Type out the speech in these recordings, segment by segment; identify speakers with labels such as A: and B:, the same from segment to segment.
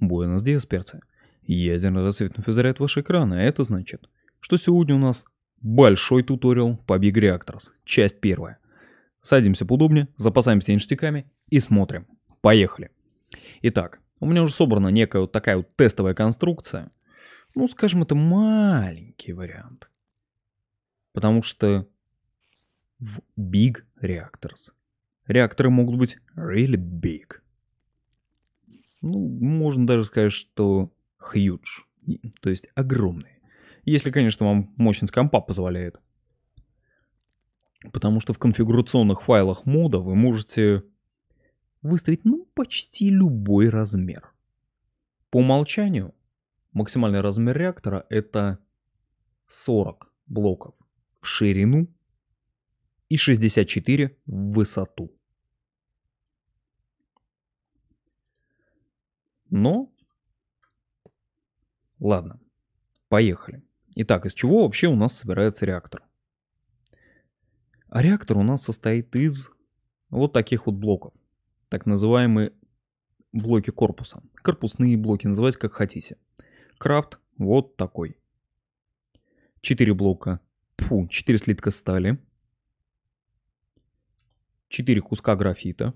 A: Буэнос-диас, перцы. Я один раз цветнув изряд а это значит, что сегодня у нас большой туториал по Big Reactors, часть первая. Садимся поудобнее, запасаемся ништяками и смотрим. Поехали. Итак, у меня уже собрана некая вот такая вот тестовая конструкция. Ну, скажем, это маленький вариант. Потому что в Big Reactors реакторы могут быть really big ну, можно даже сказать, что huge, то есть огромные. Если, конечно, вам мощность компа позволяет. Потому что в конфигурационных файлах мода вы можете выставить, ну, почти любой размер. По умолчанию максимальный размер реактора это 40 блоков в ширину и 64 в высоту. но... Ладно, поехали. Итак, из чего вообще у нас собирается реактор? А реактор у нас состоит из вот таких вот блоков. Так называемые блоки корпуса. Корпусные блоки, называйте как хотите. Крафт вот такой. Четыре блока, фу, четыре слитка стали. Четыре куска графита,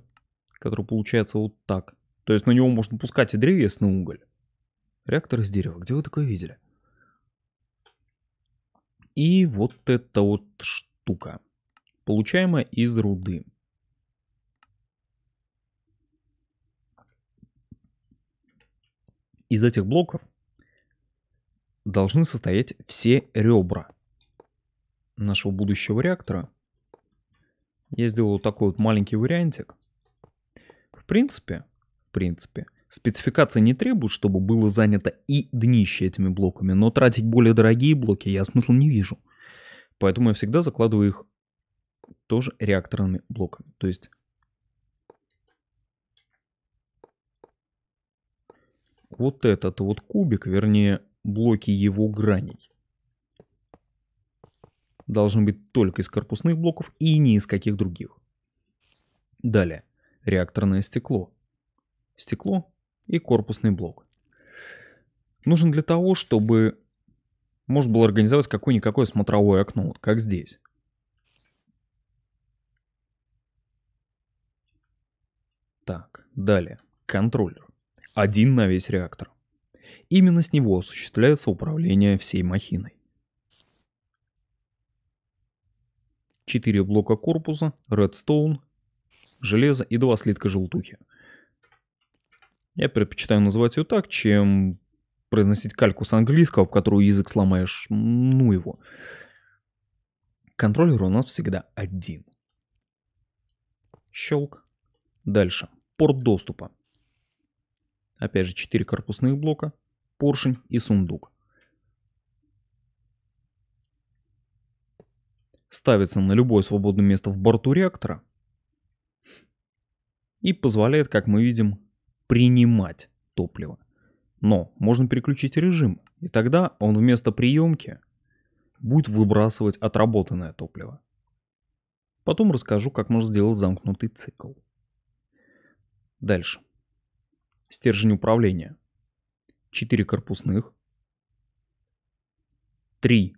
A: который получается вот так. То есть на него можно пускать и древесный уголь. Реактор из дерева. Где вы такое видели? И вот эта вот штука, получаемая из руды. Из этих блоков должны состоять все ребра нашего будущего реактора. Я сделал вот такой вот маленький вариантик. В принципе, принципе. Спецификация не требует, чтобы было занято и днище этими блоками, но тратить более дорогие блоки я смысла не вижу. Поэтому я всегда закладываю их тоже реакторными блоками. То есть вот этот вот кубик, вернее блоки его граней, должны быть только из корпусных блоков и не из каких других. Далее, реакторное стекло стекло и корпусный блок. Нужен для того, чтобы можно было организовать какое-никакое смотровое окно, как здесь. Так, далее. Контроллер. Один на весь реактор. Именно с него осуществляется управление всей махиной. Четыре блока корпуса, редстоун, железо и два слитка желтухи – я предпочитаю называть ее так, чем произносить кальку с английского, в которую язык сломаешь, ну его. Контроллер у нас всегда один. Щелк. Дальше. Порт доступа. Опять же, четыре корпусных блока, поршень и сундук. Ставится на любое свободное место в борту реактора и позволяет, как мы видим, принимать топливо. Но можно переключить режим, и тогда он вместо приемки будет выбрасывать отработанное топливо. Потом расскажу, как можно сделать замкнутый цикл. Дальше. Стержень управления. 4 корпусных. 3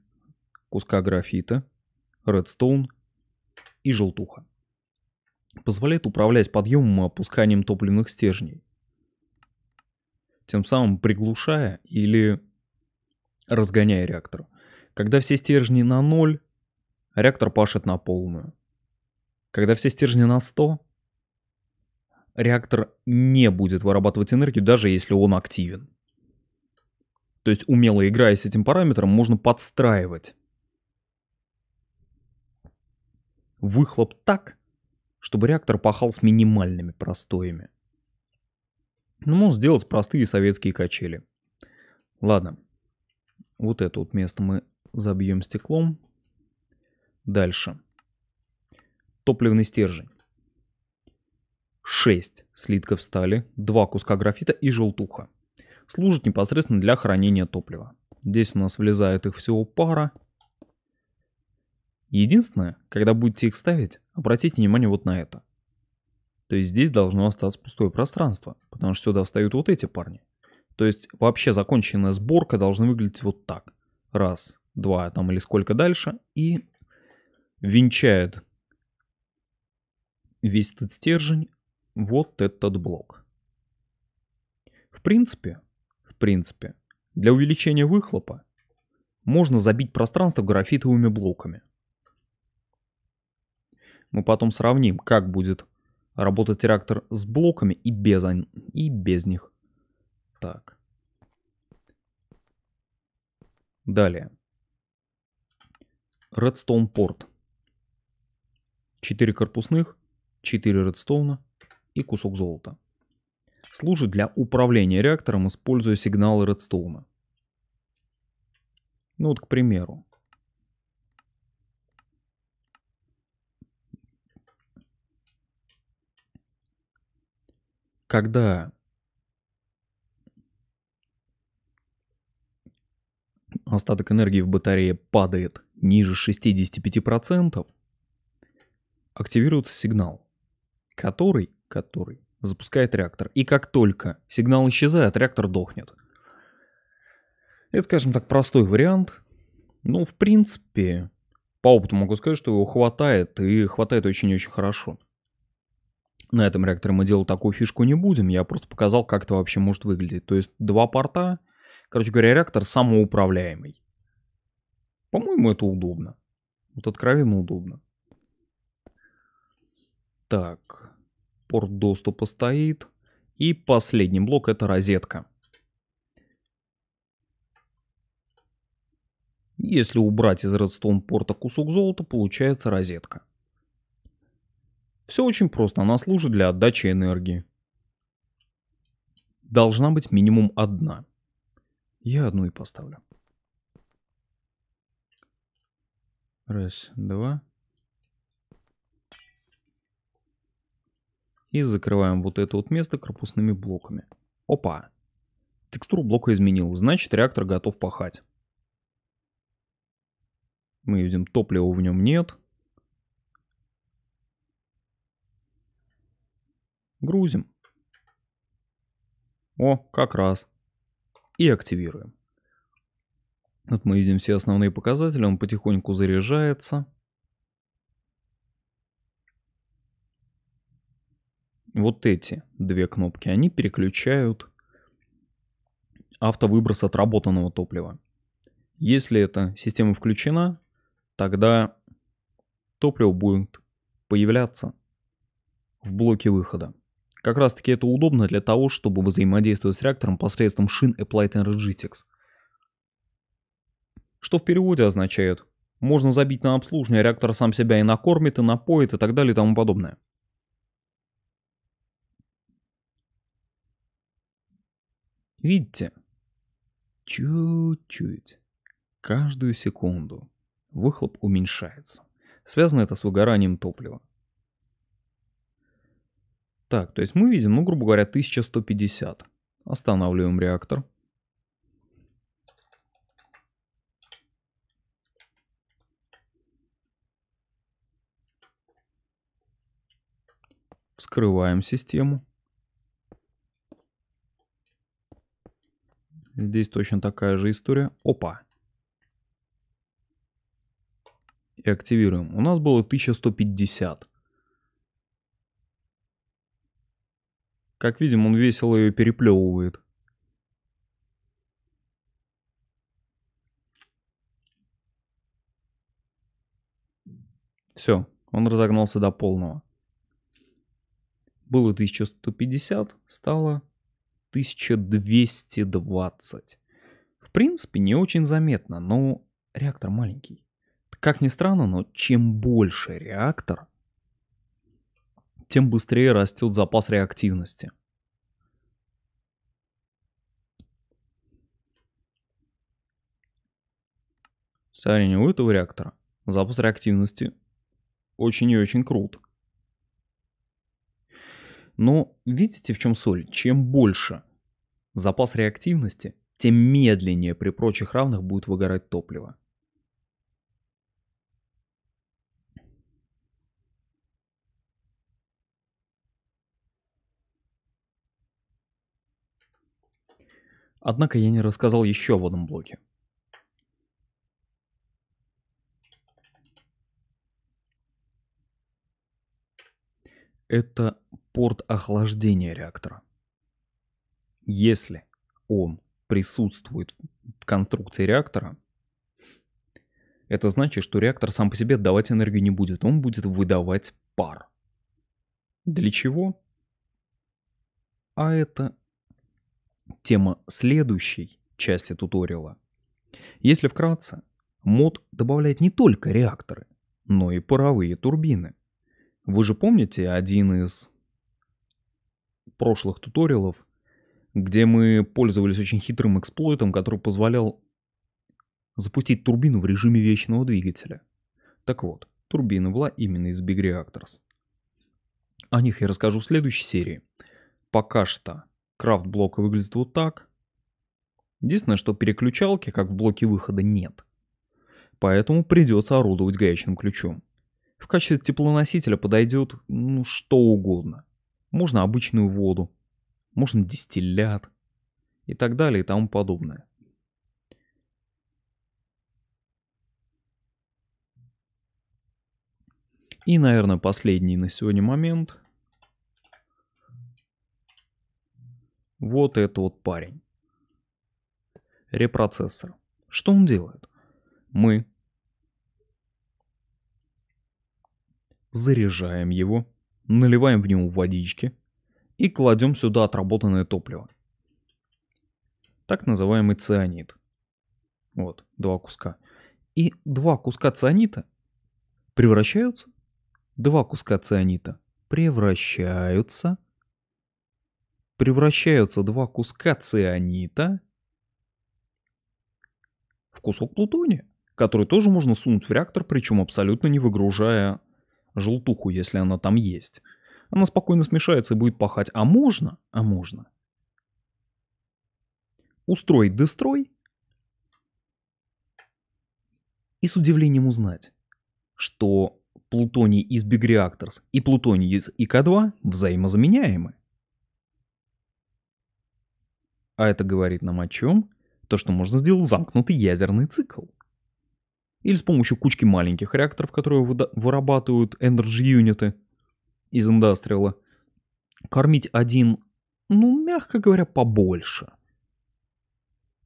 A: куска графита, редстоун и желтуха. Позволяет управлять подъемом и опусканием топливных стержней тем самым приглушая или разгоняя реактор. Когда все стержни на ноль, реактор пашет на полную. Когда все стержни на 100, реактор не будет вырабатывать энергию, даже если он активен. То есть умело играя с этим параметром, можно подстраивать выхлоп так, чтобы реактор пахал с минимальными простоями но ну, мог сделать простые советские качели. Ладно, вот это вот место мы забьем стеклом. Дальше. Топливный стержень. 6 слитков стали, 2 куска графита и желтуха. Служит непосредственно для хранения топлива. Здесь у нас влезает их всего пара. Единственное, когда будете их ставить, обратите внимание вот на это. То есть здесь должно остаться пустое пространство, потому что сюда встают вот эти парни. То есть вообще законченная сборка должна выглядеть вот так. Раз, два там или сколько дальше. И венчает весь этот стержень вот этот блок. В принципе, в принципе, для увеличения выхлопа можно забить пространство графитовыми блоками. Мы потом сравним, как будет Работает реактор с блоками и без, и без них. Так. Далее. Redstone порт. 4 корпусных, 4 редстоуна и кусок золота. Служит для управления реактором, используя сигналы редстоуна. Ну вот, к примеру, когда остаток энергии в батарее падает ниже 65%, активируется сигнал, который, который запускает реактор. И как только сигнал исчезает, реактор дохнет. Это, скажем так, простой вариант. Ну, в принципе, по опыту могу сказать, что его хватает, и хватает очень-очень хорошо. На этом реакторе мы делать такую фишку не будем, я просто показал, как это вообще может выглядеть. То есть два порта, короче говоря, реактор самоуправляемый. По-моему, это удобно. Вот откровенно удобно. Так, порт доступа стоит. И последний блок это розетка. Если убрать из Redstone порта кусок золота, получается розетка. Все очень просто, она служит для отдачи энергии. Должна быть минимум одна. Я одну и поставлю. Раз, два. И закрываем вот это вот место корпусными блоками. Опа! Текстуру блока изменил, значит реактор готов пахать. Мы видим, топлива в нем нет. Грузим. О, как раз. И активируем. Вот мы видим все основные показатели, он потихоньку заряжается. Вот эти две кнопки, они переключают автовыброс отработанного топлива. Если эта система включена, тогда топливо будет появляться в блоке выхода. Как раз таки это удобно для того, чтобы взаимодействовать с реактором посредством шин Applied Energetics. Что в переводе означает? Можно забить на обслуживание, реактора сам себя и накормит, и напоит, и так далее, и тому подобное. Видите? Чуть-чуть. Каждую секунду выхлоп уменьшается. Связано это с выгоранием топлива. Так, то есть мы видим, ну, грубо говоря, 1150. Останавливаем реактор. Вскрываем систему. Здесь точно такая же история. Опа. И активируем. У нас было 1150. Как видим, он весело ее переплевывает. Все, он разогнался до полного. Было 1150, стало 1220. В принципе, не очень заметно, но реактор маленький. Как ни странно, но чем больше реактор, тем быстрее растет запас реактивности. Сорение у этого реактора запас реактивности очень и очень крут. Но видите, в чем соль? Чем больше запас реактивности, тем медленнее при прочих равных будет выгорать топливо. Однако я не рассказал еще об одном блоке. Это порт охлаждения реактора. Если он присутствует в конструкции реактора, это значит, что реактор сам по себе давать энергию не будет, он будет выдавать пар. Для чего? А это тема следующей части туториала. Если вкратце, мод добавляет не только реакторы, но и паровые турбины. Вы же помните один из прошлых туториалов, где мы пользовались очень хитрым эксплойтом, который позволял запустить турбину в режиме вечного двигателя. Так вот, турбина была именно из Big Reactors. О них я расскажу в следующей серии. Пока что крафт блока выглядит вот так. Единственное, что переключалки, как в блоке выхода, нет. Поэтому придется орудовать гаечным ключом. В качестве теплоносителя подойдет ну что угодно. Можно обычную воду, можно дистиллят и так далее и тому подобное. И, наверное, последний на сегодня момент – Вот это вот парень. Репроцессор. Что он делает? Мы заряжаем его, наливаем в него водички и кладем сюда отработанное топливо. Так называемый цианид. Вот, два куска. И два куска цианита превращаются. Два куска цианита превращаются превращаются два куска цианита в кусок плутония, который тоже можно сунуть в реактор, причем абсолютно не выгружая желтуху, если она там есть. Она спокойно смешается и будет пахать. А можно? А можно. Устроить дестрой и с удивлением узнать, что плутоний из Big реакторс и плутоний из ИК-2 взаимозаменяемы. А это говорит нам о чем? То, что можно сделать замкнутый ядерный цикл. Или с помощью кучки маленьких реакторов, которые вырабатывают Energy юниты из индастриала. Кормить один, ну, мягко говоря, побольше.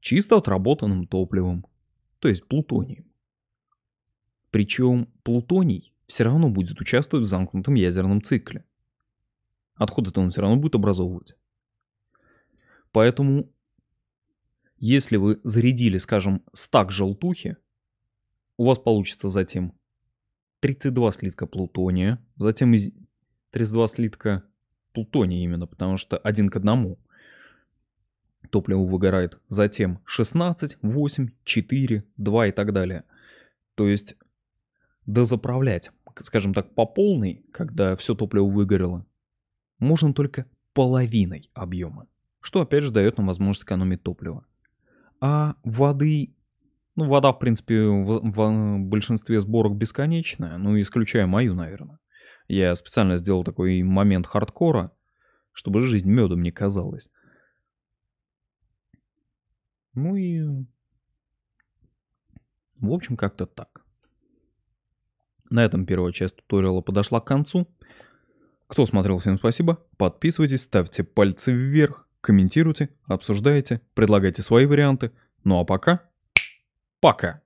A: Чисто отработанным топливом, то есть плутонием. Причем плутоний все равно будет участвовать в замкнутом ядерном цикле. Отходы-то он все равно будет образовывать. Поэтому, если вы зарядили, скажем, стак желтухи, у вас получится затем 32 слитка плутония, затем из 32 слитка плутония именно, потому что один к одному топливо выгорает, затем 16, 8, 4, 2 и так далее. То есть дозаправлять, скажем так, по полной, когда все топливо выгорело, можно только половиной объема что опять же дает нам возможность экономить топливо. А воды ну, вода, в принципе, в, в большинстве сборок бесконечная, ну, исключая мою, наверное. Я специально сделал такой момент хардкора, чтобы жизнь медом не казалась. Ну и... В общем, как-то так. На этом первая часть туториала подошла к концу. Кто смотрел, всем спасибо. Подписывайтесь, ставьте пальцы вверх комментируйте, обсуждайте, предлагайте свои варианты. Ну а пока... Пока!